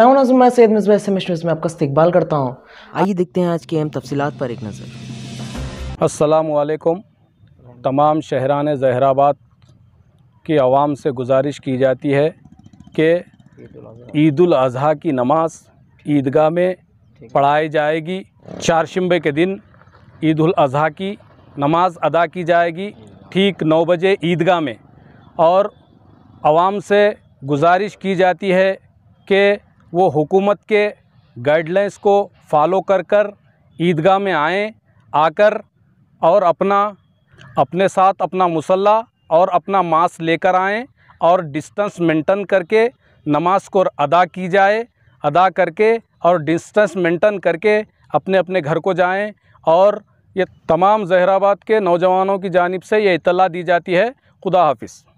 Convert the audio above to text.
मैं में आपका इस्तकबाल करता हूँ आइए देखते हैं आज की अहम तफसीत पर एक नज़र असलकुम तमाम शहरान जहराबाद की आवाम से गुजारिश की जाती है कि ईद अज़ी की नमाज ईदगाह में पढ़ाई जाएगी चारशंबे के दिन ईद अज़ी की नमाज अदा की जाएगी ठीक नौ बजे ईदगाह में और आवाम से गुजारिश की जाती है कि वो हुकूमत के गाइडलाइंस को फॉलो कर कर ईदगाह में आएँ आकर और अपना अपने साथ अपना मुसल्ला और अपना मास्क लेकर आएँ और डिस्टेंस मेंटेन करके नमाज को अदा की जाए अदा करके और डिस्टेंस मेंटेन करके अपने अपने घर को जाएं और ये तमाम जहराबाद के नौजवानों की जानब से ये इतला दी जाती है खुदा हाफिज़